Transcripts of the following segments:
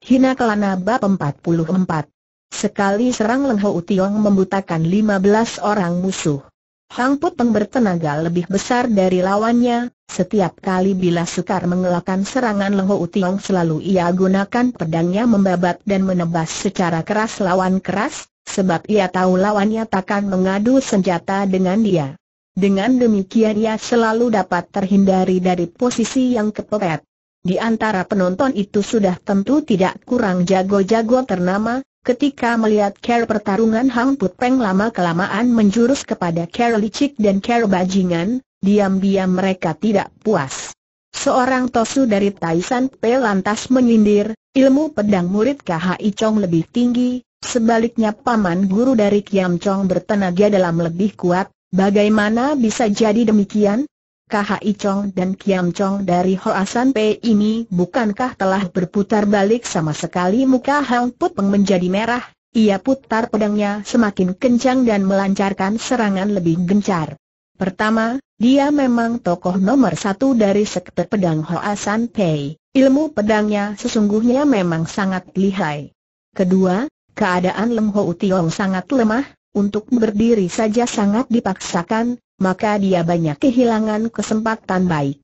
Hina Kelana Bab 44 Sekali serang Leng Ho Tiong membutakan 15 orang musuh. Hang Puteng bertenaga lebih besar dari lawannya, setiap kali bila Sukar mengelakkan serangan Leng Ho Tiong selalu ia gunakan pedangnya membabat dan menebas secara keras lawan keras, sebab ia tahu lawannya takkan mengadu senjata dengan dia. Dengan demikian ia selalu dapat terhindari dari posisi yang kepepet. Di antara penonton itu sudah tentu tidak kurang jago-jago ternama, Ketika melihat Carol pertarungan Hang Put Peng lama-kelamaan menjurus kepada care licik dan Carol bajingan, diam-diam mereka tidak puas. Seorang tosu dari Taisan P lantas menyindir, ilmu pedang murid KHI Chong lebih tinggi, sebaliknya paman guru dari Kiam Chong bertenaga dalam lebih kuat, bagaimana bisa jadi demikian? KHI Chong dan Kiam Chong dari Hoasan P ini bukankah telah berputar balik sama sekali muka Hang Put Peng menjadi merah, ia putar pedangnya semakin kencang dan melancarkan serangan lebih gencar. Pertama, dia memang tokoh nomor satu dari sekte pedang Hoasan P. Ilmu pedangnya sesungguhnya memang sangat lihai. Kedua, keadaan Leng Ho Tiong sangat lemah, untuk berdiri saja sangat dipaksakan, maka dia banyak kehilangan kesempatan baik.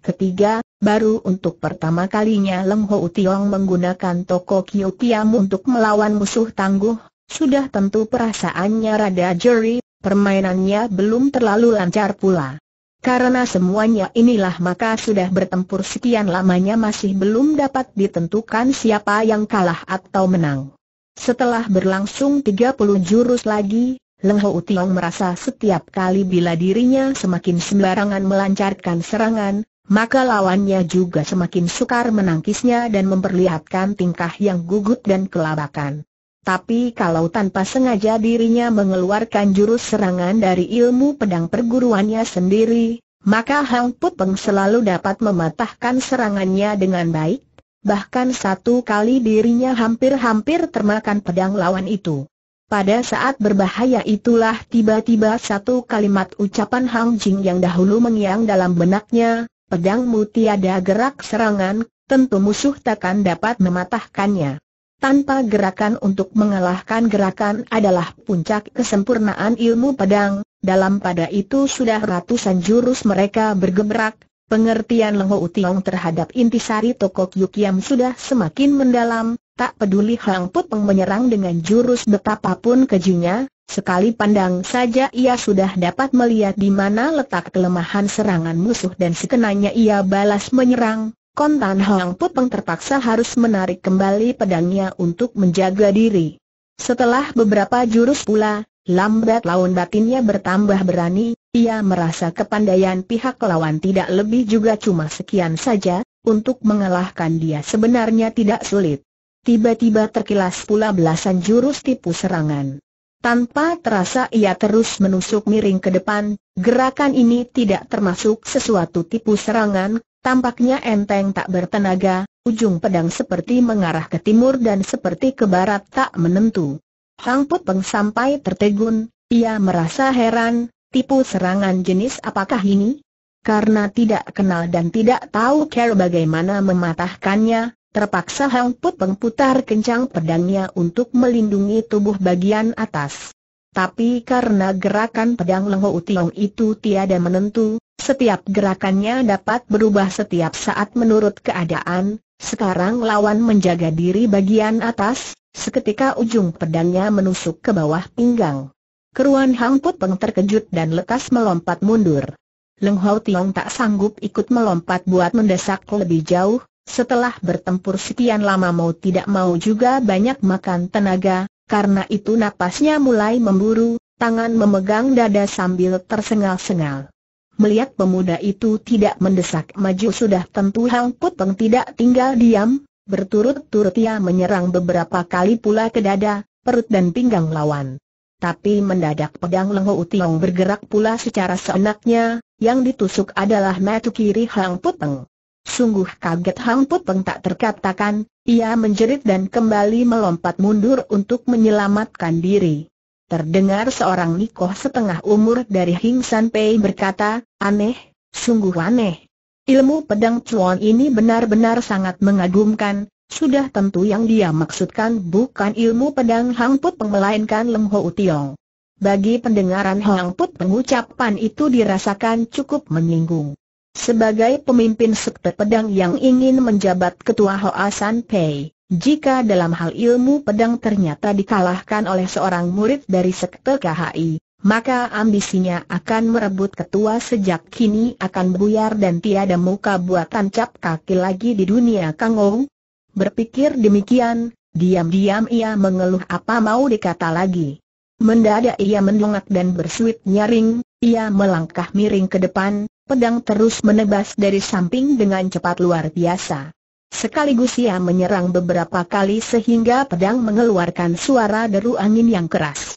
Ketiga, baru untuk pertama kalinya Leng Ho Tiong menggunakan toko Kyo Kiam untuk melawan musuh tangguh, sudah tentu perasaannya rada jeri, permainannya belum terlalu lancar pula. Karena semuanya inilah maka sudah bertempur sekian lamanya masih belum dapat ditentukan siapa yang kalah atau menang. Setelah berlangsung 30 jurus lagi, Leng Ho Tiong merasa setiap kali bila dirinya semakin sembarangan melancarkan serangan, maka lawannya juga semakin sukar menangkisnya dan memperlihatkan tingkah yang gugut dan kelabakan. Tapi kalau tanpa sengaja dirinya mengeluarkan jurus serangan dari ilmu pedang perguruannya sendiri, maka Hang Puteng selalu dapat mematahkan serangannya dengan baik, bahkan satu kali dirinya hampir-hampir termakan pedang lawan itu. Pada saat berbahaya itulah tiba-tiba satu kalimat ucapan Hang Jing yang dahulu mengiang dalam benaknya, pedangmu tiada gerak serangan, tentu musuh takkan dapat mematahkannya. Tanpa gerakan untuk mengalahkan gerakan adalah puncak kesempurnaan ilmu pedang, dalam pada itu sudah ratusan jurus mereka bergemerak, Pengertian Lengho Utiong terhadap intisari Yuk Yam sudah semakin mendalam, tak peduli Hang Puteng menyerang dengan jurus betapapun kejunya, sekali pandang saja ia sudah dapat melihat di mana letak kelemahan serangan musuh dan sekenanya ia balas menyerang, kontan Hang Puteng terpaksa harus menarik kembali pedangnya untuk menjaga diri. Setelah beberapa jurus pula, lambat laun batinnya bertambah berani, ia merasa kepandaian pihak lawan tidak lebih juga cuma sekian saja, untuk mengalahkan dia sebenarnya tidak sulit. Tiba-tiba terkilas pula belasan jurus tipu serangan. Tanpa terasa ia terus menusuk miring ke depan, gerakan ini tidak termasuk sesuatu tipu serangan, tampaknya enteng tak bertenaga, ujung pedang seperti mengarah ke timur dan seperti ke barat tak menentu. Hang Put Peng sampai tertegun, ia merasa heran, Tipu serangan jenis apakah ini? Karena tidak kenal dan tidak tahu cara bagaimana mematahkannya, terpaksa Hang Put putar kencang pedangnya untuk melindungi tubuh bagian atas. Tapi karena gerakan pedang Lengho Utiong itu tiada menentu, setiap gerakannya dapat berubah setiap saat menurut keadaan, sekarang lawan menjaga diri bagian atas, seketika ujung pedangnya menusuk ke bawah pinggang. Keruan Hang Put Peng terkejut dan lekas melompat mundur. Leng Hau Tiong tak sanggup ikut melompat buat mendesak lebih jauh, setelah bertempur sekian lama mau tidak mau juga banyak makan tenaga, karena itu napasnya mulai memburu, tangan memegang dada sambil tersengal-sengal. Melihat pemuda itu tidak mendesak maju sudah tentu Hang Put Peng tidak tinggal diam, berturut-turut ia menyerang beberapa kali pula ke dada, perut dan pinggang lawan tapi mendadak pedang lengho utiong bergerak pula secara seenaknya, yang ditusuk adalah mata kiri Hang Puteng. Sungguh kaget Hang Puteng tak terkatakan, ia menjerit dan kembali melompat mundur untuk menyelamatkan diri. Terdengar seorang nikoh setengah umur dari Hing San Pei berkata, aneh, sungguh aneh. Ilmu pedang cuan ini benar-benar sangat mengagumkan, sudah tentu yang dia maksudkan bukan ilmu pedang Hang Put Peng melainkan Lem Ho Tiong. Bagi pendengaran Hang Put pengucapan itu dirasakan cukup menyinggung. Sebagai pemimpin sekte pedang yang ingin menjabat ketua Hoa San Pei, jika dalam hal ilmu pedang ternyata dikalahkan oleh seorang murid dari sekte KHI, maka ambisinya akan merebut ketua sejak kini akan buyar dan tiada muka buat tancap kaki lagi di dunia Kangong, Berpikir demikian, diam-diam ia mengeluh apa mau dikata lagi. Mendadak ia mendongak dan bersuit nyaring, ia melangkah miring ke depan, pedang terus menebas dari samping dengan cepat luar biasa. Sekaligus ia menyerang beberapa kali sehingga pedang mengeluarkan suara deru angin yang keras.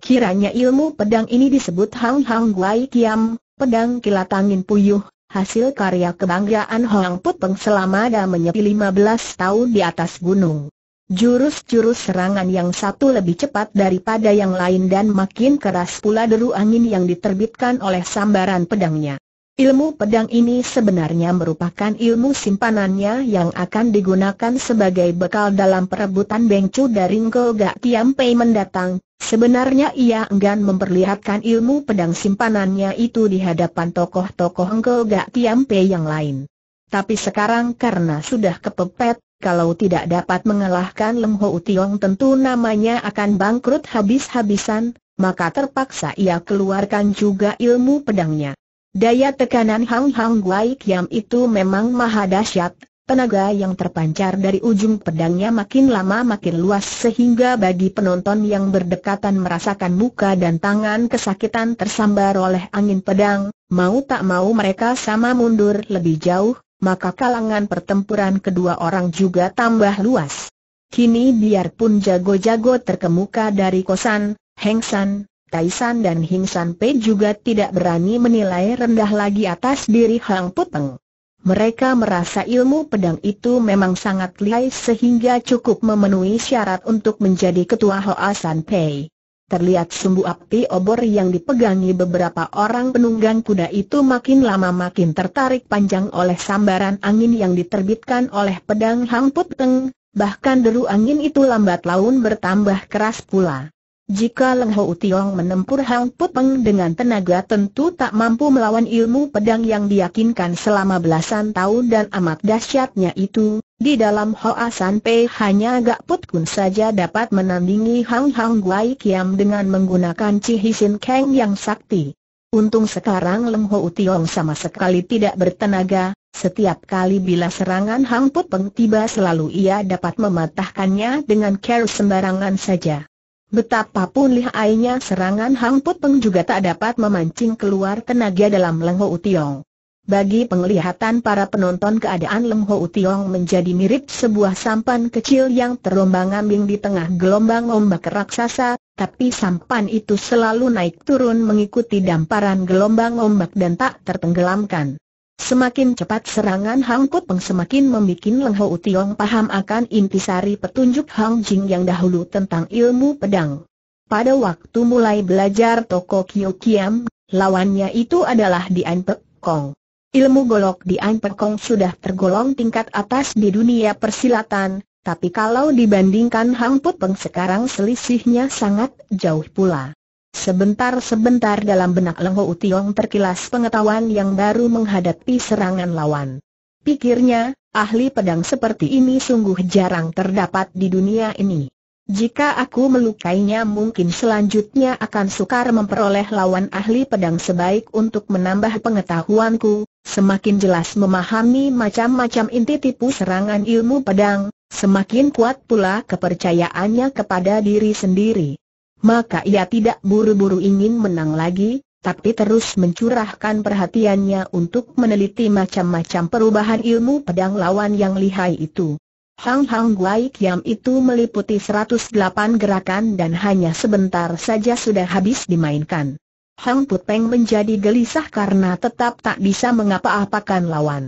Kiranya ilmu pedang ini disebut Hang Hang Guai Kiam, pedang kilat angin puyuh, hasil karya kebanggaan Hoang Put Peng selama dan menyepi 15 tahun di atas gunung. Jurus-jurus serangan yang satu lebih cepat daripada yang lain dan makin keras pula deru angin yang diterbitkan oleh sambaran pedangnya. Ilmu pedang ini sebenarnya merupakan ilmu simpanannya yang akan digunakan sebagai bekal dalam perebutan Bengcu dari Ngo Gak Tiam Pei mendatang. Sebenarnya ia enggan memperlihatkan ilmu pedang simpanannya itu di hadapan tokoh-tokoh Ngo Gak Tiam Pei yang lain. Tapi sekarang karena sudah kepepet, kalau tidak dapat mengalahkan Lem Ho Tiong tentu namanya akan bangkrut habis-habisan, maka terpaksa ia keluarkan juga ilmu pedangnya. Daya tekanan Hang Hang Guai Kiam itu memang maha dahsyat, tenaga yang terpancar dari ujung pedangnya makin lama makin luas sehingga bagi penonton yang berdekatan merasakan muka dan tangan kesakitan tersambar oleh angin pedang, mau tak mau mereka sama mundur lebih jauh, maka kalangan pertempuran kedua orang juga tambah luas. Kini biarpun jago-jago terkemuka dari kosan, Heng San, Taisan dan Hing San Pei juga tidak berani menilai rendah lagi atas diri Hang Puteng. Mereka merasa ilmu pedang itu memang sangat lihai sehingga cukup memenuhi syarat untuk menjadi ketua Hoa San Pei. Terlihat sumbu api obor yang dipegangi beberapa orang penunggang kuda itu makin lama makin tertarik panjang oleh sambaran angin yang diterbitkan oleh pedang Hang Puteng, bahkan deru angin itu lambat laun bertambah keras pula. Jika Leng Ho Tiong menempur Hang Peng dengan tenaga tentu tak mampu melawan ilmu pedang yang diyakinkan selama belasan tahun dan amat dahsyatnya itu, di dalam Hoa San Pei hanya Gak Put Kun saja dapat menandingi Hang Hang Guai Kiam dengan menggunakan Chi Hisin Kang yang sakti. Untung sekarang Leng Ho Tiong sama sekali tidak bertenaga, setiap kali bila serangan Hang Peng tiba selalu ia dapat mematahkannya dengan care sembarangan saja. Betapapun lihainya serangan Hang Put Peng juga tak dapat memancing keluar tenaga dalam Leng Ho Tiong. Bagi penglihatan para penonton keadaan Leng Ho Tiong menjadi mirip sebuah sampan kecil yang terombang ambing di tengah gelombang ombak raksasa, tapi sampan itu selalu naik turun mengikuti damparan gelombang ombak dan tak tertenggelamkan. Semakin cepat serangan Hang Peng semakin membuat Leng Ho Tiong paham akan intisari petunjuk Hang Jing yang dahulu tentang ilmu pedang. Pada waktu mulai belajar Toko Kyo Kiam, lawannya itu adalah Dian Pek Kong. Ilmu golok Dian Pek Kong sudah tergolong tingkat atas di dunia persilatan, tapi kalau dibandingkan Hang Peng sekarang selisihnya sangat jauh pula. Sebentar-sebentar dalam benak Leng Ho Tiong terkilas pengetahuan yang baru menghadapi serangan lawan. Pikirnya, ahli pedang seperti ini sungguh jarang terdapat di dunia ini. Jika aku melukainya mungkin selanjutnya akan sukar memperoleh lawan ahli pedang sebaik untuk menambah pengetahuanku, semakin jelas memahami macam-macam inti tipu serangan ilmu pedang, semakin kuat pula kepercayaannya kepada diri sendiri maka ia tidak buru-buru ingin menang lagi, tapi terus mencurahkan perhatiannya untuk meneliti macam-macam perubahan ilmu pedang lawan yang lihai itu. Hang Hang Guai Kiam itu meliputi 108 gerakan dan hanya sebentar saja sudah habis dimainkan. Hang Puteng menjadi gelisah karena tetap tak bisa mengapa-apakan lawan.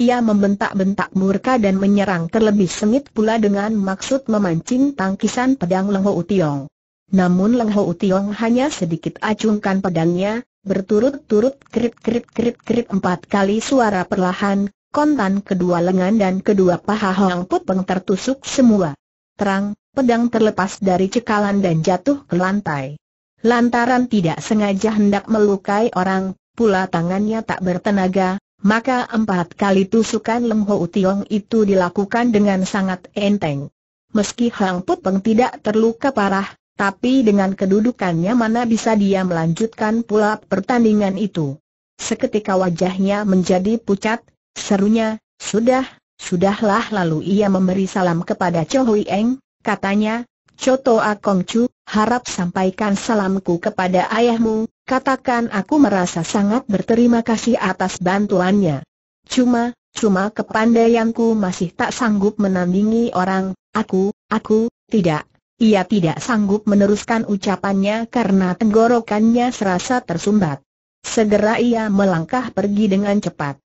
Ia membentak-bentak murka dan menyerang terlebih sengit pula dengan maksud memancing tangkisan pedang Lengho Utiong. Namun Leng Ho Tiong hanya sedikit acungkan pedangnya, berturut turut krip krip-krip-krip-krip empat kali suara perlahan, kontan kedua lengan dan kedua paha Hong Put Peng tertusuk semua. Terang, pedang terlepas dari cekalan dan jatuh ke lantai. Lantaran tidak sengaja hendak melukai orang, pula tangannya tak bertenaga, maka empat kali tusukan Leng Ho Tiong itu dilakukan dengan sangat enteng. Meski Hang Put Peng tidak terluka parah, tapi dengan kedudukannya mana bisa dia melanjutkan pula pertandingan itu. Seketika wajahnya menjadi pucat, serunya, sudah, sudahlah lalu ia memberi salam kepada Cho Hui Eng, katanya, Coto Akong Chu, harap sampaikan salamku kepada ayahmu, katakan aku merasa sangat berterima kasih atas bantuannya. Cuma, cuma kepandaianku masih tak sanggup menandingi orang, aku, aku, tidak, ia tidak sanggup meneruskan ucapannya karena tenggorokannya serasa tersumbat. Segera ia melangkah pergi dengan cepat.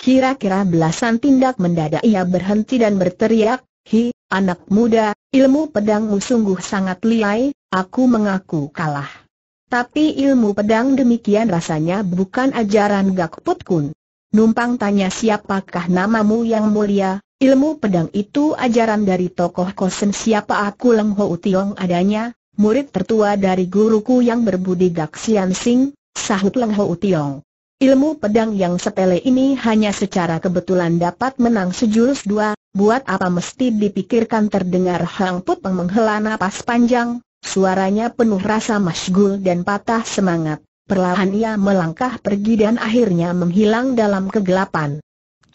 Kira-kira belasan tindak mendadak ia berhenti dan berteriak, Hi, anak muda, ilmu pedangmu sungguh sangat liai, aku mengaku kalah. Tapi ilmu pedang demikian rasanya bukan ajaran Gakput Kun. Numpang tanya siapakah namamu yang mulia, Ilmu pedang itu ajaran dari tokoh kosen siapa aku Leng Ho Tiong adanya, murid tertua dari guruku yang berbudi Gaksian Sing, sahut Leng Ho Tiong. Ilmu pedang yang sepele ini hanya secara kebetulan dapat menang sejurus dua, buat apa mesti dipikirkan terdengar Hang Put menghela napas panjang, suaranya penuh rasa masgul dan patah semangat, perlahan ia melangkah pergi dan akhirnya menghilang dalam kegelapan.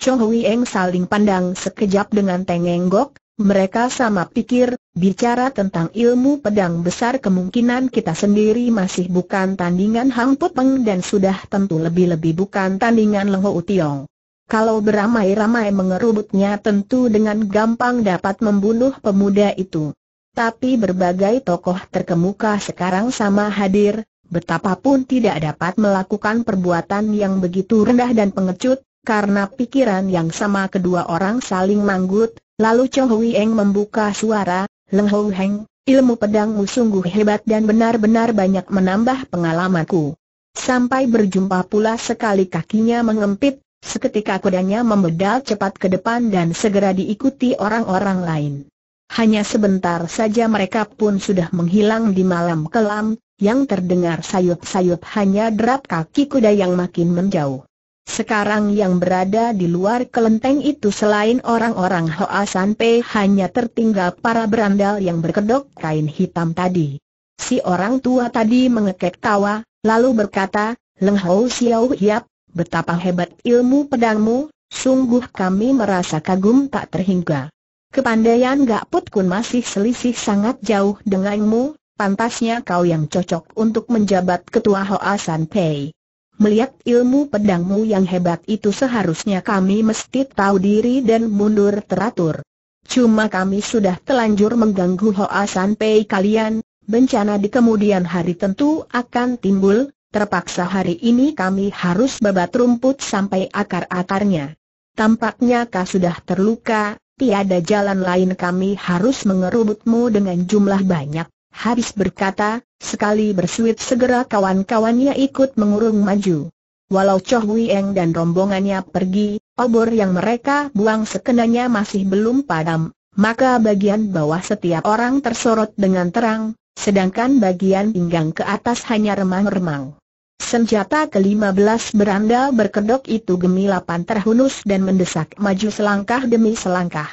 Chong Hui Eng saling pandang sekejap dengan tengenggok, mereka sama pikir, bicara tentang ilmu pedang besar kemungkinan kita sendiri masih bukan tandingan Hang Peng dan sudah tentu lebih-lebih bukan tandingan Leng Utiong. Kalau beramai-ramai mengerubutnya tentu dengan gampang dapat membunuh pemuda itu. Tapi berbagai tokoh terkemuka sekarang sama hadir, betapapun tidak dapat melakukan perbuatan yang begitu rendah dan pengecut, karena pikiran yang sama kedua orang saling manggut, lalu Cho Hui Eng membuka suara, Leng Ho Heng, ilmu pedangmu sungguh hebat dan benar-benar banyak menambah pengalamanku. Sampai berjumpa pula sekali kakinya mengempit, seketika kudanya membedal cepat ke depan dan segera diikuti orang-orang lain. Hanya sebentar saja mereka pun sudah menghilang di malam kelam, yang terdengar sayup-sayup hanya derap kaki kuda yang makin menjauh. Sekarang yang berada di luar kelenteng itu selain orang-orang Hoa San Pe hanya tertinggal para berandal yang berkedok kain hitam tadi. Si orang tua tadi mengekek tawa, lalu berkata, Leng Hou Xiao Hiap, betapa hebat ilmu pedangmu, sungguh kami merasa kagum tak terhingga. Kepandaian Gak Put Kun masih selisih sangat jauh denganmu, pantasnya kau yang cocok untuk menjabat ketua Hoa San Pei melihat ilmu pedangmu yang hebat itu seharusnya kami mesti tahu diri dan mundur teratur. Cuma kami sudah telanjur mengganggu Hoa San Pei kalian, bencana di kemudian hari tentu akan timbul, terpaksa hari ini kami harus babat rumput sampai akar-akarnya. Tampaknya kau sudah terluka, tiada jalan lain kami harus mengerubutmu dengan jumlah banyak. Habis berkata, sekali bersuit segera kawan-kawannya ikut mengurung maju. Walau Choh Wieng dan rombongannya pergi, obor yang mereka buang sekenanya masih belum padam, maka bagian bawah setiap orang tersorot dengan terang, sedangkan bagian pinggang ke atas hanya remang-remang. Senjata ke-15 beranda berkedok itu gemilapan terhunus dan mendesak maju selangkah demi selangkah.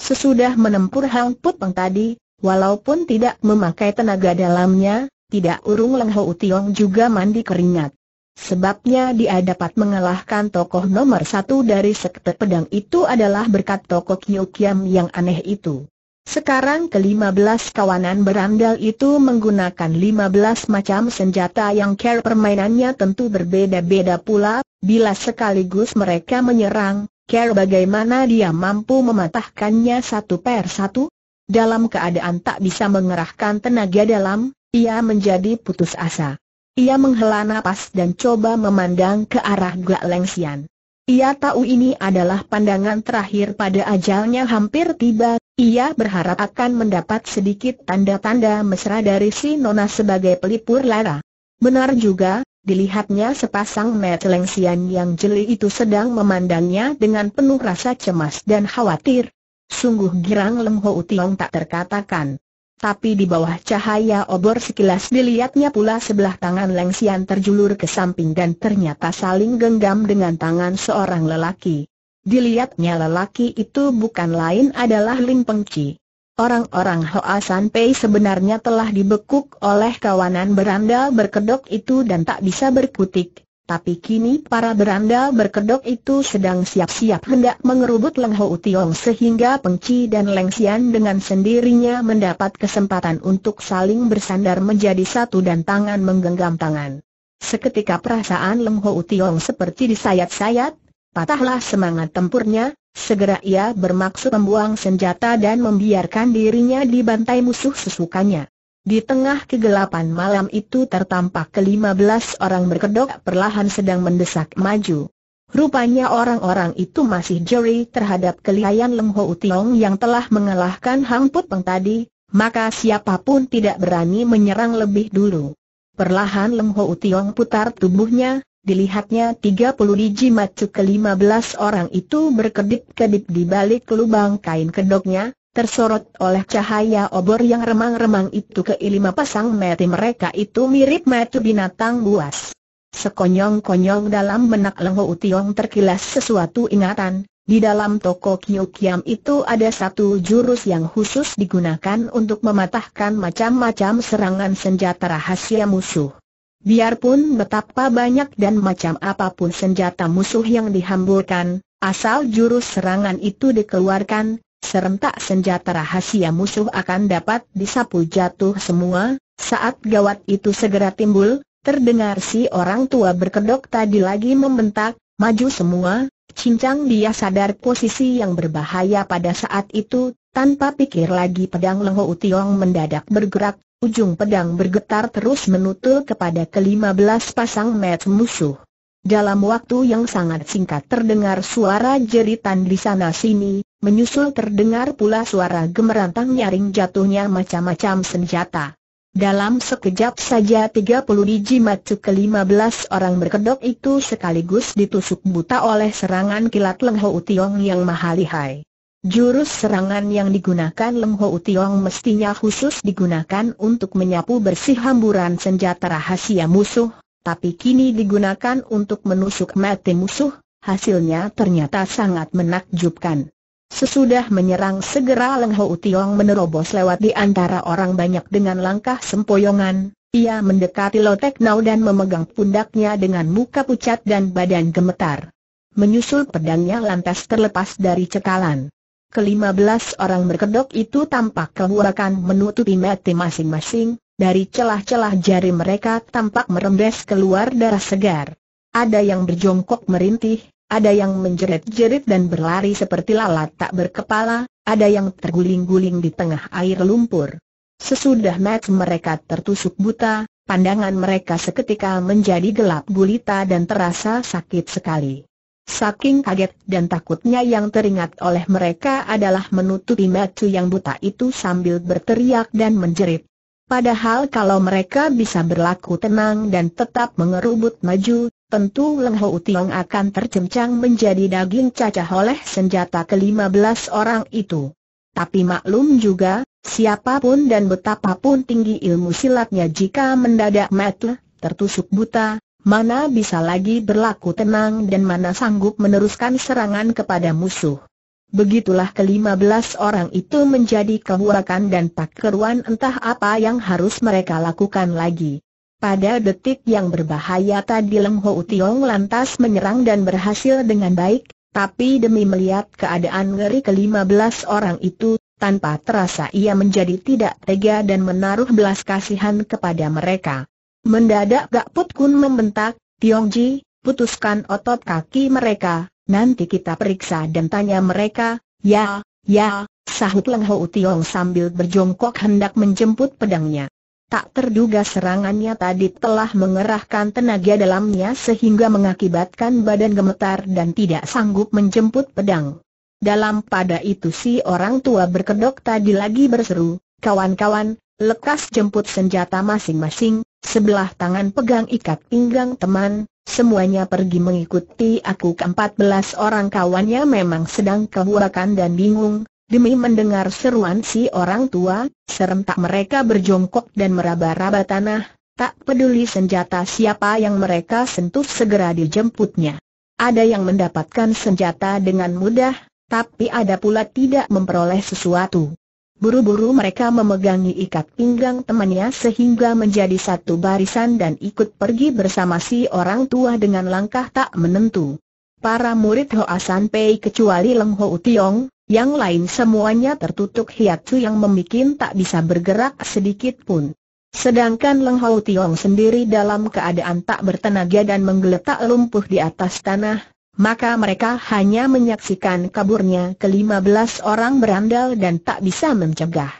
Sesudah menempur Hang Puteng tadi, Walaupun tidak memakai tenaga dalamnya, tidak urung Leng Ho Tiong juga mandi keringat. Sebabnya dia dapat mengalahkan tokoh nomor satu dari sekte pedang itu adalah berkat tokoh Kyo Kiam yang aneh itu. Sekarang kelima belas kawanan berandal itu menggunakan lima belas macam senjata yang care permainannya tentu berbeda-beda pula, bila sekaligus mereka menyerang, care bagaimana dia mampu mematahkannya satu per satu, dalam keadaan tak bisa mengerahkan tenaga dalam, ia menjadi putus asa. Ia menghela nafas dan coba memandang ke arah Gak Lengsian. Ia tahu ini adalah pandangan terakhir pada ajalnya hampir tiba, ia berharap akan mendapat sedikit tanda-tanda mesra dari si Nona sebagai pelipur lara. Benar juga, dilihatnya sepasang mata Lengsian yang jeli itu sedang memandangnya dengan penuh rasa cemas dan khawatir. Sungguh girang Leng Ho Tiong tak terkatakan. Tapi di bawah cahaya obor sekilas dilihatnya pula sebelah tangan Leng Sian terjulur ke samping dan ternyata saling genggam dengan tangan seorang lelaki. Dilihatnya lelaki itu bukan lain adalah Ling Pengci. Orang-orang Hoa San Pei sebenarnya telah dibekuk oleh kawanan berandal berkedok itu dan tak bisa berkutik. Tapi kini para berandal berkedok itu sedang siap-siap hendak mengerubut Leng Ho Tiong sehingga Peng Chi dan Leng Xian dengan sendirinya mendapat kesempatan untuk saling bersandar menjadi satu dan tangan menggenggam tangan. Seketika perasaan Leng Ho Tiong seperti disayat-sayat, patahlah semangat tempurnya, segera ia bermaksud membuang senjata dan membiarkan dirinya dibantai musuh sesukanya. Di tengah kegelapan malam itu tertampak kelima belas orang berkedok perlahan sedang mendesak maju. Rupanya orang-orang itu masih jeri terhadap kelihayan Leng Ho Utiong yang telah mengalahkan Hang Put Peng tadi, maka siapapun tidak berani menyerang lebih dulu. Perlahan Leng Ho Utiong putar tubuhnya, dilihatnya 30 biji macu ke-15 orang itu berkedip-kedip di balik lubang kain kedoknya, Tersorot oleh cahaya obor yang remang-remang itu ke lima pasang mata mereka itu mirip mata binatang buas. Sekonyong-konyong dalam benak Lengho Utiong terkilas sesuatu ingatan, di dalam toko kiu Kiam itu ada satu jurus yang khusus digunakan untuk mematahkan macam-macam serangan senjata rahasia musuh. Biarpun betapa banyak dan macam apapun senjata musuh yang dihamburkan, asal jurus serangan itu dikeluarkan, Serentak senjata rahasia musuh akan dapat disapu jatuh semua, saat gawat itu segera timbul, terdengar si orang tua berkedok tadi lagi membentak, maju semua, cincang dia sadar posisi yang berbahaya pada saat itu, tanpa pikir lagi pedang Lengho Utiong mendadak bergerak, ujung pedang bergetar terus menutul kepada kelima belas pasang met musuh. Dalam waktu yang sangat singkat terdengar suara jeritan di sana-sini, menyusul terdengar pula suara gemerantang nyaring jatuhnya macam-macam senjata. Dalam sekejap saja 30 biji macu ke-15 orang berkedok itu sekaligus ditusuk buta oleh serangan kilat Leng Ho Tiong yang mahalihai. Jurus serangan yang digunakan Leng Ho Tiong mestinya khusus digunakan untuk menyapu bersih hamburan senjata rahasia musuh, tapi kini digunakan untuk menusuk mati musuh, hasilnya ternyata sangat menakjubkan. Sesudah menyerang segera Leng Ho Tiong menerobos lewat di antara orang banyak dengan langkah sempoyongan, ia mendekati Lotek Nau dan memegang pundaknya dengan muka pucat dan badan gemetar. Menyusul pedangnya lantas terlepas dari cekalan. Kelima belas orang berkedok itu tampak kehurakan menutupi mati masing-masing, dari celah-celah jari mereka tampak merembes keluar darah segar. Ada yang berjongkok merintih, ada yang menjerit-jerit dan berlari seperti lalat tak berkepala, ada yang terguling-guling di tengah air lumpur. Sesudah match mereka tertusuk buta, pandangan mereka seketika menjadi gelap gulita dan terasa sakit sekali. Saking kaget dan takutnya yang teringat oleh mereka adalah menutupi mata yang buta itu sambil berteriak dan menjerit. Padahal kalau mereka bisa berlaku tenang dan tetap mengerubut maju, tentu Leng Ho Tiong akan tercincang menjadi daging cacah oleh senjata ke-15 orang itu. Tapi maklum juga, siapapun dan betapapun tinggi ilmu silatnya jika mendadak metle, tertusuk buta, mana bisa lagi berlaku tenang dan mana sanggup meneruskan serangan kepada musuh. Begitulah kelima belas orang itu menjadi kebuakan dan tak keruan entah apa yang harus mereka lakukan lagi. Pada detik yang berbahaya tadi Leng Ho Tiong lantas menyerang dan berhasil dengan baik, tapi demi melihat keadaan ngeri kelima belas orang itu, tanpa terasa ia menjadi tidak tega dan menaruh belas kasihan kepada mereka. Mendadak Gak Put Kun membentak, Tiong Ji, putuskan otot kaki mereka, nanti kita periksa dan tanya mereka, ya, ya, sahut Leng Ho Tiong sambil berjongkok hendak menjemput pedangnya. Tak terduga serangannya tadi telah mengerahkan tenaga dalamnya sehingga mengakibatkan badan gemetar dan tidak sanggup menjemput pedang. Dalam pada itu si orang tua berkedok tadi lagi berseru, kawan-kawan, lekas jemput senjata masing-masing, sebelah tangan pegang ikat pinggang teman, Semuanya pergi mengikuti aku ke belas orang kawannya memang sedang kebuakan dan bingung, demi mendengar seruan si orang tua, serentak mereka berjongkok dan meraba-raba tanah, tak peduli senjata siapa yang mereka sentuh segera dijemputnya. Ada yang mendapatkan senjata dengan mudah, tapi ada pula tidak memperoleh sesuatu. Buru-buru mereka memegangi ikat pinggang temannya sehingga menjadi satu barisan dan ikut pergi bersama si orang tua dengan langkah tak menentu. Para murid Hoa San Pei kecuali Leng Ho Tiong, yang lain semuanya tertutup hiatsu yang membuat tak bisa bergerak sedikit pun. Sedangkan Leng Ho Tiong sendiri dalam keadaan tak bertenaga dan menggeletak lumpuh di atas tanah, maka mereka hanya menyaksikan kaburnya kelima belas orang berandal dan tak bisa mencegah.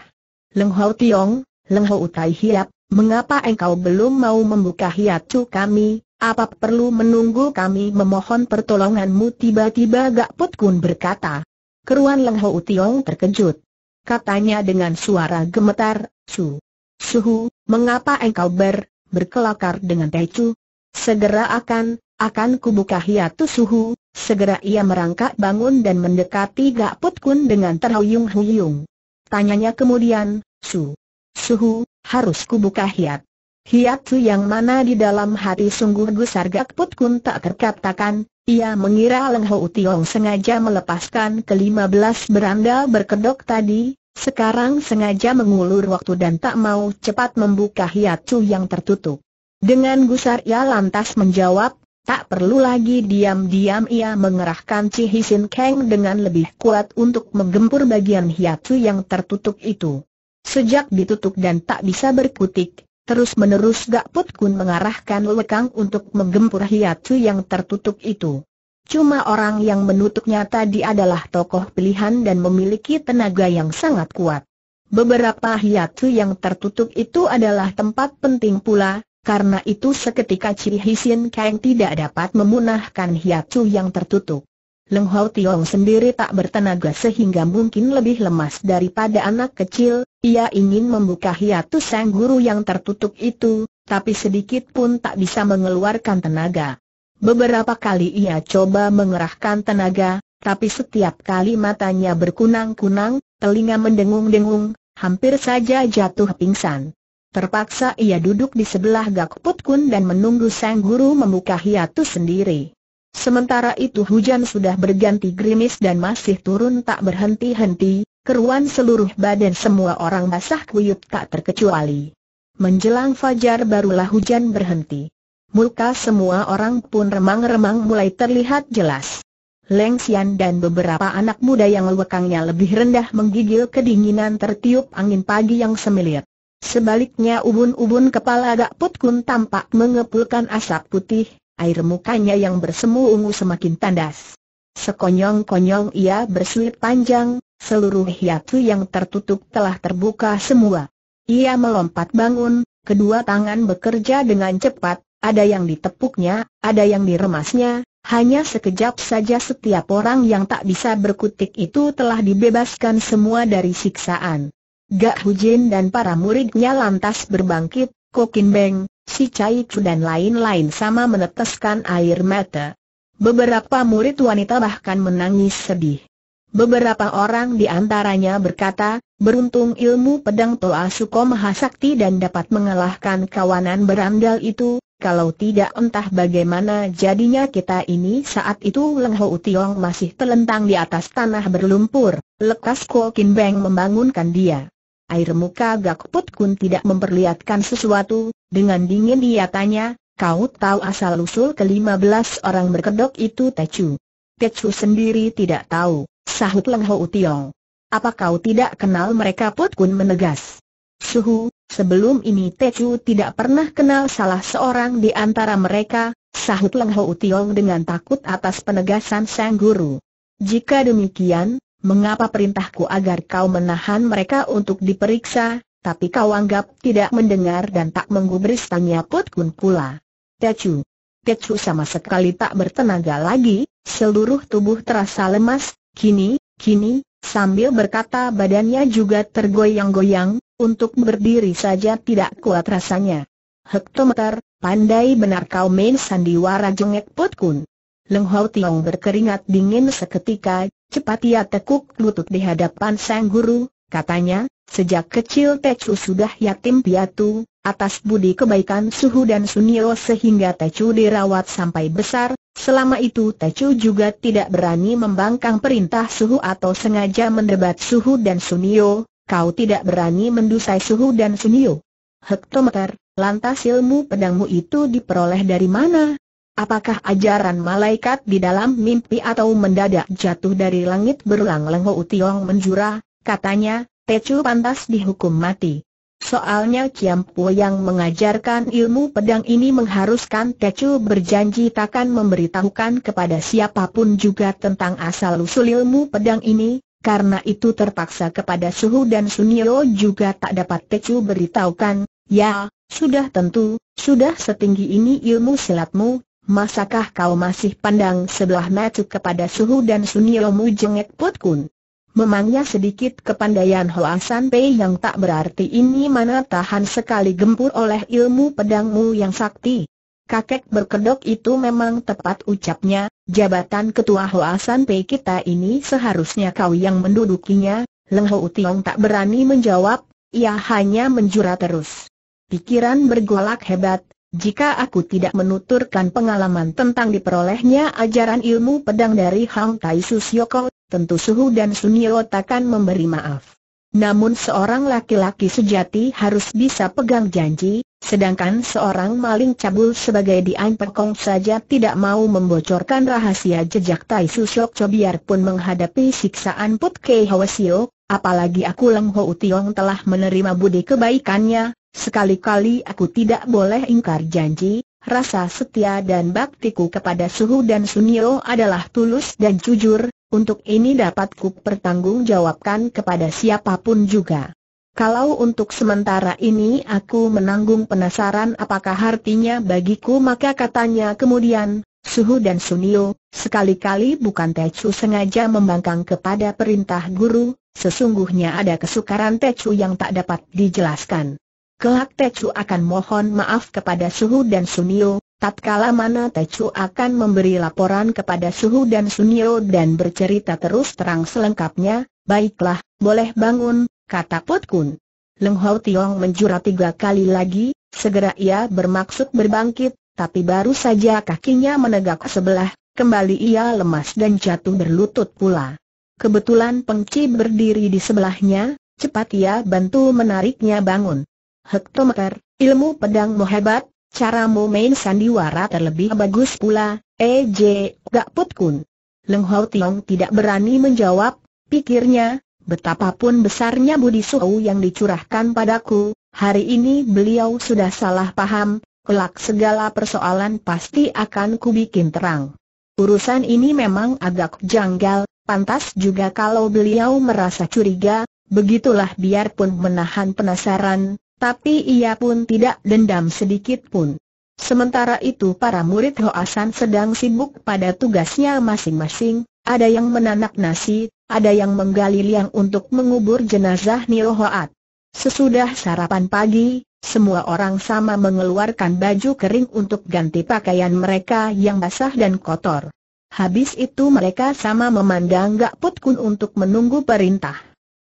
Leng Hou Tiong, Leng Hou Tai Hiap, mengapa engkau belum mau membuka hiacu kami? Apa perlu menunggu kami memohon pertolonganmu? Tiba-tiba Gak Put Kun berkata. Keruan Leng Hou Tiong terkejut. Katanya dengan suara gemetar, Su. Suhu, mengapa engkau ber, berkelakar dengan Tai Chu? Segera akan, akan kubuka hiatus suhu, segera ia merangkak bangun dan mendekati Gak Put Kun dengan terhuyung-huyung. Tanyanya kemudian, Su, Suhu, harus kubuka hiat. Hiatu yang mana di dalam hati sungguh gusar Gak Put Kun tak terkatakan, ia mengira Leng Ho utiong sengaja melepaskan ke-15 beranda berkedok tadi, sekarang sengaja mengulur waktu dan tak mau cepat membuka hiatu yang tertutup. Dengan gusar ia lantas menjawab, Tak perlu lagi diam-diam ia mengerahkan cihisin Hisin Kang dengan lebih kuat untuk menggempur bagian hiatu yang tertutup itu. Sejak ditutup dan tak bisa berkutik, terus-menerus Put Kun mengarahkan lekang untuk menggempur hiatu yang tertutup itu. Cuma orang yang menutupnya tadi adalah tokoh pilihan dan memiliki tenaga yang sangat kuat. Beberapa hiatu yang tertutup itu adalah tempat penting pula, karena itu seketika ciri Hisin Kang tidak dapat memunahkan hiatus yang tertutup. Leng Hau Tiong sendiri tak bertenaga sehingga mungkin lebih lemas daripada anak kecil, ia ingin membuka hiatu sang guru yang tertutup itu, tapi sedikit pun tak bisa mengeluarkan tenaga. Beberapa kali ia coba mengerahkan tenaga, tapi setiap kali matanya berkunang-kunang, telinga mendengung-dengung, hampir saja jatuh pingsan. Terpaksa ia duduk di sebelah Gak Put Kun dan menunggu sang guru membuka hiatus sendiri. Sementara itu hujan sudah berganti gerimis dan masih turun tak berhenti-henti, keruan seluruh badan semua orang basah kuyup tak terkecuali. Menjelang fajar barulah hujan berhenti. Muka semua orang pun remang-remang mulai terlihat jelas. Leng Xian dan beberapa anak muda yang lewekangnya lebih rendah menggigil kedinginan tertiup angin pagi yang semilir. Sebaliknya ubun-ubun kepala Gak Put Kun tampak mengepulkan asap putih, air mukanya yang bersemu ungu semakin tandas. Sekonyong-konyong ia bersulit panjang, seluruh hiatu yang tertutup telah terbuka semua. Ia melompat bangun, kedua tangan bekerja dengan cepat, ada yang ditepuknya, ada yang diremasnya, hanya sekejap saja setiap orang yang tak bisa berkutik itu telah dibebaskan semua dari siksaan. Gak Hujin dan para muridnya lantas berbangkit, Kokin Beng, si Cai Chu dan lain-lain sama meneteskan air mata. Beberapa murid wanita bahkan menangis sedih. Beberapa orang di antaranya berkata, beruntung ilmu pedang Toa Suko Mahasakti dan dapat mengalahkan kawanan berandal itu, kalau tidak entah bagaimana jadinya kita ini saat itu Leng Ho Tiong masih telentang di atas tanah berlumpur, lekas Ko Beng membangunkan dia air muka put Kun tidak memperlihatkan sesuatu, dengan dingin dia tanya, kau tahu asal-usul kelima belas orang berkedok itu Te Chu sendiri tidak tahu, sahut Leng Ho Tiong. Apa kau tidak kenal mereka Put Kun menegas? Suhu, sebelum ini Chu tidak pernah kenal salah seorang di antara mereka, sahut Leng Ho Tiong dengan takut atas penegasan sang guru. Jika demikian, mengapa perintahku agar kau menahan mereka untuk diperiksa, tapi kau anggap tidak mendengar dan tak menggubris tanya Put Kun pula. Tecu. Tecu sama sekali tak bertenaga lagi, seluruh tubuh terasa lemas, kini, kini, sambil berkata badannya juga tergoyang-goyang, untuk berdiri saja tidak kuat rasanya. Hektometer, pandai benar kau main sandiwara jengek Put Kun. Leng Hau Tiong berkeringat dingin seketika, Cepat ia tekuk lutut di hadapan sang guru, katanya, sejak kecil Tecu sudah yatim piatu, atas budi kebaikan Suhu dan Sunio sehingga Tecu dirawat sampai besar, selama itu Tecu juga tidak berani membangkang perintah Suhu atau sengaja mendebat Suhu dan Sunio, kau tidak berani mendusai Suhu dan Sunio. Hektometer, lantas ilmu pedangmu itu diperoleh dari mana? Apakah ajaran malaikat di dalam mimpi atau mendadak jatuh dari langit berulang Lengho Utiong menjura, katanya, Tecu pantas dihukum mati. Soalnya Kiampu yang mengajarkan ilmu pedang ini mengharuskan Tecu berjanji takkan memberitahukan kepada siapapun juga tentang asal-usul ilmu pedang ini, karena itu terpaksa kepada Suhu dan Sunio juga tak dapat Tecu beritahukan, ya, sudah tentu, sudah setinggi ini ilmu silatmu, masakah kau masih pandang sebelah mata kepada suhu dan suniomu jengek Put Kun? Memangnya sedikit kepandaian Hoa San Pei yang tak berarti ini mana tahan sekali gempur oleh ilmu pedangmu yang sakti. Kakek berkedok itu memang tepat ucapnya, jabatan ketua Hoa San Pei kita ini seharusnya kau yang mendudukinya, Leng Ho Utiong tak berani menjawab, ia hanya menjura terus. Pikiran bergolak hebat, jika aku tidak menuturkan pengalaman tentang diperolehnya ajaran ilmu pedang dari Hang Tai Susyoko, tentu Suhu dan Sunio takkan memberi maaf. Namun seorang laki-laki sejati harus bisa pegang janji, sedangkan seorang maling cabul sebagai Dian Pekong saja tidak mau membocorkan rahasia jejak Tai Susyoko biarpun menghadapi siksaan Put Kei Hwasio, apalagi aku Leng Ho Tiong telah menerima budi kebaikannya, Sekali-kali aku tidak boleh ingkar janji, rasa setia dan baktiku kepada Suhu dan Sunio adalah tulus dan jujur, untuk ini dapat ku pertanggungjawabkan kepada siapapun juga. Kalau untuk sementara ini aku menanggung penasaran apakah artinya bagiku maka katanya kemudian, Suhu dan Sunio, sekali-kali bukan Tecu sengaja membangkang kepada perintah guru, sesungguhnya ada kesukaran Tecu yang tak dapat dijelaskan. Kelak Tecu akan mohon maaf kepada Suhu dan Sunio, tatkala mana Tecu akan memberi laporan kepada Suhu dan Sunio dan bercerita terus terang selengkapnya, baiklah, boleh bangun, kata Put Kun. Leng Hau Tiong menjura tiga kali lagi, segera ia bermaksud berbangkit, tapi baru saja kakinya menegak sebelah, kembali ia lemas dan jatuh berlutut pula. Kebetulan Pengci berdiri di sebelahnya, cepat ia bantu menariknya bangun. Hektomekar, ilmu pedangmu hebat, caramu main sandiwara terlebih bagus pula, EJ, gak putkun. Leng Hau Tiong tidak berani menjawab, pikirnya, betapapun besarnya budi suhu yang dicurahkan padaku, hari ini beliau sudah salah paham, kelak segala persoalan pasti akan kubikin terang. Urusan ini memang agak janggal, pantas juga kalau beliau merasa curiga, Begitulah biarpun menahan penasaran, tapi ia pun tidak dendam sedikit pun. Sementara itu para murid Hoasan sedang sibuk pada tugasnya masing-masing, ada yang menanak nasi, ada yang menggali liang untuk mengubur jenazah Niro Hoat. Sesudah sarapan pagi, semua orang sama mengeluarkan baju kering untuk ganti pakaian mereka yang basah dan kotor. Habis itu mereka sama memandang Gak Put Kun untuk menunggu perintah.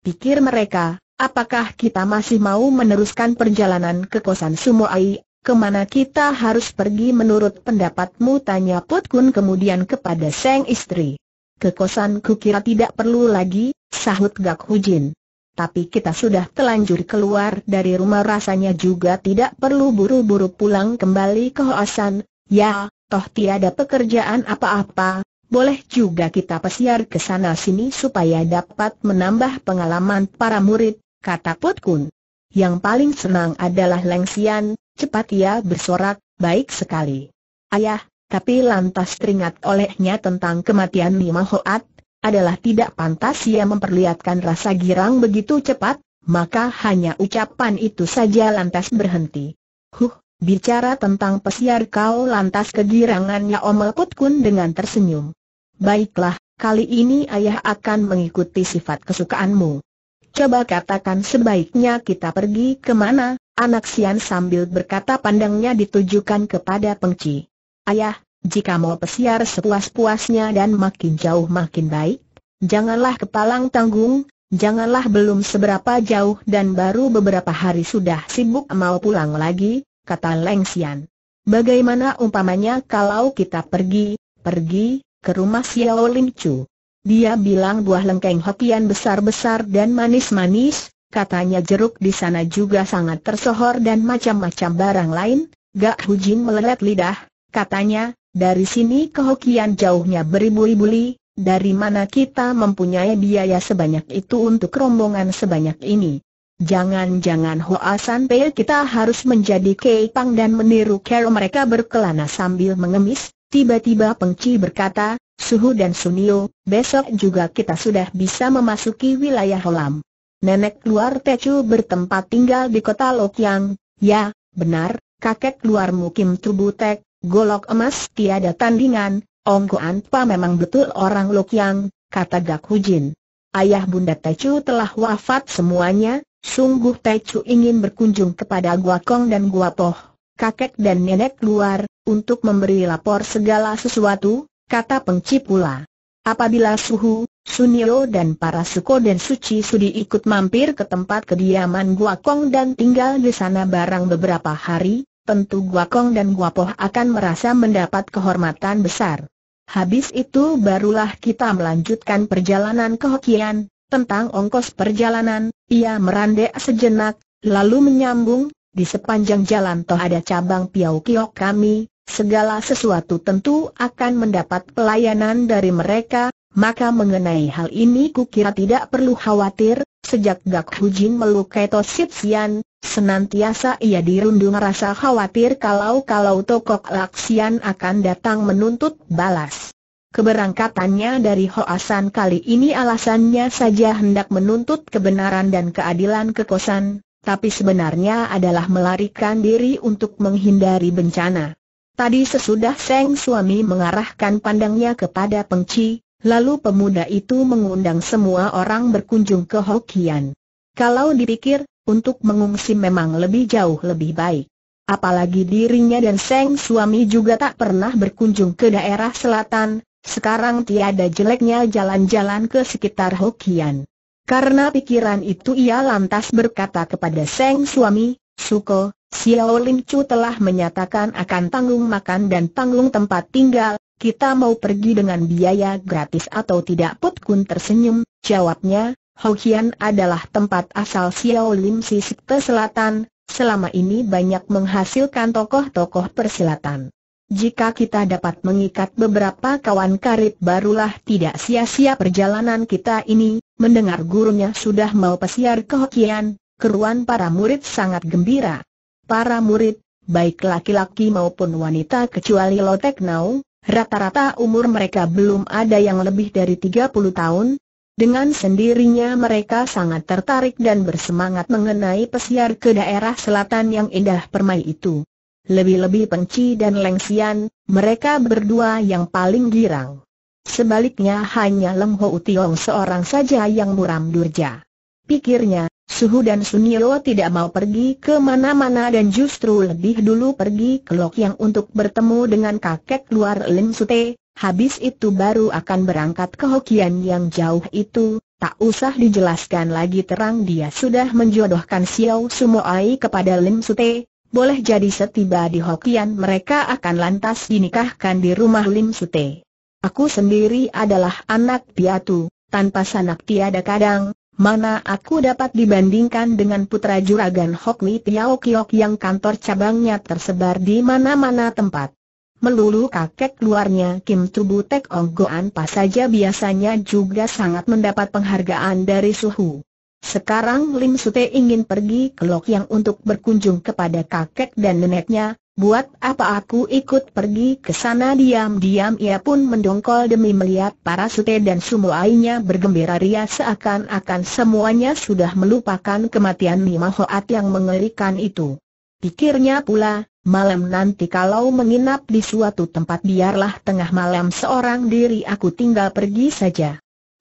Pikir mereka, Apakah kita masih mau meneruskan perjalanan ke kosan Sumoai, kemana kita harus pergi menurut pendapatmu? Tanya Put Kun kemudian kepada sang istri. Ke kosan kukira tidak perlu lagi, sahut Gak Hujin. Tapi kita sudah telanjur keluar dari rumah rasanya juga tidak perlu buru-buru pulang kembali ke Hoasan, ya, toh tiada pekerjaan apa-apa, boleh juga kita pesiar ke sana sini supaya dapat menambah pengalaman para murid, kata Pot Kun. Yang paling senang adalah Lengsian, cepat ia bersorak, baik sekali. Ayah, tapi lantas teringat olehnya tentang kematian Nima Hoat, adalah tidak pantas ia memperlihatkan rasa girang begitu cepat, maka hanya ucapan itu saja lantas berhenti. Huh, bicara tentang pesiar kau lantas kegirangannya Omel Kun dengan tersenyum. Baiklah, kali ini ayah akan mengikuti sifat kesukaanmu. Coba katakan sebaiknya kita pergi kemana, anak Sian sambil berkata pandangnya ditujukan kepada Pengci. Ayah, jika mau pesiar sepuas-puasnya dan makin jauh makin baik, janganlah kepalang tanggung, janganlah belum seberapa jauh dan baru beberapa hari sudah sibuk mau pulang lagi, kata Leng Sian. Bagaimana umpamanya kalau kita pergi, pergi, ke rumah Xiao Lim Chu? Dia bilang buah lengkeng hokian besar-besar dan manis-manis, katanya jeruk di sana juga sangat tersohor dan macam-macam barang lain. Gak Hujin melelet lidah, katanya, dari sini ke hokian jauhnya beribu-ribu li, dari mana kita mempunyai biaya sebanyak itu untuk rombongan sebanyak ini. Jangan-jangan Hoa San Pei kita harus menjadi keipang dan meniru cara mereka berkelana sambil mengemis, Tiba-tiba Pengci berkata, Suhu dan Sunio, besok juga kita sudah bisa memasuki wilayah Holam. Nenek luar Tecu bertempat tinggal di kota Lokyang, ya, benar, kakek luar Mukim Tubutek, golok emas tiada tandingan, Ongko Anpa memang betul orang Lokyang, kata Gak Hujin. Ayah Bunda Tecu telah wafat semuanya, sungguh Tecu ingin berkunjung kepada Gua Kong dan Gua Poh kakek dan nenek keluar, untuk memberi lapor segala sesuatu, kata pengcipula. Apabila Suhu, Sunio dan para Suko dan Suci Sudi ikut mampir ke tempat kediaman Gua Kong dan tinggal di sana barang beberapa hari, tentu Gua Kong dan Gua Poh akan merasa mendapat kehormatan besar. Habis itu barulah kita melanjutkan perjalanan ke Hokian, tentang ongkos perjalanan, ia merandek sejenak, lalu menyambung, di sepanjang jalan toh ada cabang Piau Kiok kami, segala sesuatu tentu akan mendapat pelayanan dari mereka, maka mengenai hal ini kukira tidak perlu khawatir, sejak Gak Hujin melukai Tosip Sian, senantiasa ia dirundung rasa khawatir kalau-kalau Tokok Laksian akan datang menuntut balas. Keberangkatannya dari Hoasan kali ini alasannya saja hendak menuntut kebenaran dan keadilan kekosan, tapi sebenarnya adalah melarikan diri untuk menghindari bencana. Tadi sesudah Seng suami mengarahkan pandangnya kepada Pengci, lalu pemuda itu mengundang semua orang berkunjung ke Hokian. Kalau dipikir, untuk mengungsi memang lebih jauh lebih baik. Apalagi dirinya dan Seng suami juga tak pernah berkunjung ke daerah selatan, sekarang tiada jeleknya jalan-jalan ke sekitar Hokian. Karena pikiran itu ia lantas berkata kepada Seng suami, Suko, Xiao Lin Chu telah menyatakan akan tanggung makan dan tanggung tempat tinggal, kita mau pergi dengan biaya gratis atau tidak Put Kun tersenyum, jawabnya, Hokian adalah tempat asal Xiao Lim Sisikte Selatan, selama ini banyak menghasilkan tokoh-tokoh persilatan. Jika kita dapat mengikat beberapa kawan karib barulah tidak sia-sia perjalanan kita ini, mendengar gurunya sudah mau pesiar ke Hokian, keruan para murid sangat gembira. Para murid, baik laki-laki maupun wanita kecuali Lotek Nau, rata-rata umur mereka belum ada yang lebih dari 30 tahun. Dengan sendirinya mereka sangat tertarik dan bersemangat mengenai pesiar ke daerah selatan yang indah permai itu. Lebih-lebih Penci dan Lengsian, mereka berdua yang paling girang. Sebaliknya hanya Leng Ho Tiong seorang saja yang muram durja. Pikirnya, Suhu dan Sunio tidak mau pergi ke mana-mana dan justru lebih dulu pergi ke Lok Yang untuk bertemu dengan kakek luar Lim Sute, habis itu baru akan berangkat ke Hokian yang jauh itu, tak usah dijelaskan lagi terang dia sudah menjodohkan Xiao Sumo Ai kepada Lim Sute, boleh jadi setiba di Hokian mereka akan lantas dinikahkan di rumah Lim Sute. Aku sendiri adalah anak piatu, tanpa sanak tiada kadang, mana aku dapat dibandingkan dengan putra juragan Hokmi Tiao Kiok yang kantor cabangnya tersebar di mana-mana tempat. Melulu kakek luarnya Kim Tubu Tek Ong Goan Pasaja biasanya juga sangat mendapat penghargaan dari suhu. Sekarang Lim Sute ingin pergi ke Lok Yang untuk berkunjung kepada kakek dan neneknya, buat apa aku ikut pergi ke sana diam-diam ia pun mendongkol demi melihat para Sute dan sumuainya bergembira ria seakan-akan semuanya sudah melupakan kematian Nima Hoat yang mengerikan itu. Pikirnya pula, Malam nanti kalau menginap di suatu tempat biarlah tengah malam seorang diri aku tinggal pergi saja.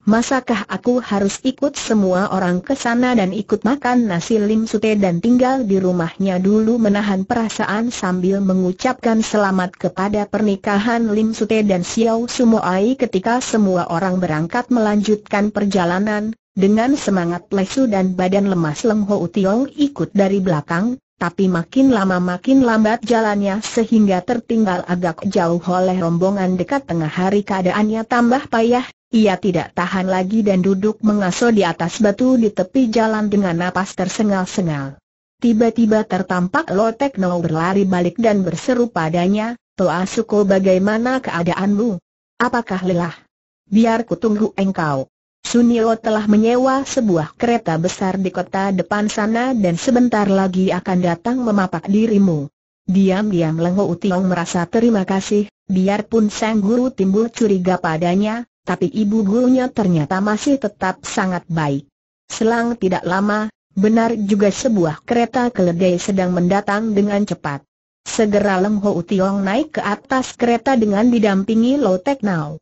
Masakah aku harus ikut semua orang ke sana dan ikut makan nasi Lim Sute dan tinggal di rumahnya dulu menahan perasaan sambil mengucapkan selamat kepada pernikahan Lim Sute dan Xiao Sumoai ketika semua orang berangkat melanjutkan perjalanan, dengan semangat lesu dan badan lemas Leng Ho Utiong ikut dari belakang, tapi makin lama makin lambat jalannya sehingga tertinggal agak jauh oleh rombongan dekat tengah hari keadaannya tambah payah, ia tidak tahan lagi dan duduk mengaso di atas batu di tepi jalan dengan napas tersengal-sengal. Tiba-tiba tertampak Lotekno berlari balik dan berseru padanya, Toa Suko bagaimana keadaanmu? Apakah lelah? Biar kutunggu engkau. Sunilo telah menyewa sebuah kereta besar di kota depan sana dan sebentar lagi akan datang memapak dirimu. Diam-diam Lengo Utiong merasa terima kasih, biarpun sang guru timbul curiga padanya, tapi ibu gurunya ternyata masih tetap sangat baik. Selang tidak lama, benar juga sebuah kereta keledai sedang mendatang dengan cepat. Segera leng Ho Tiong naik ke atas kereta dengan didampingi Lo Tek Now.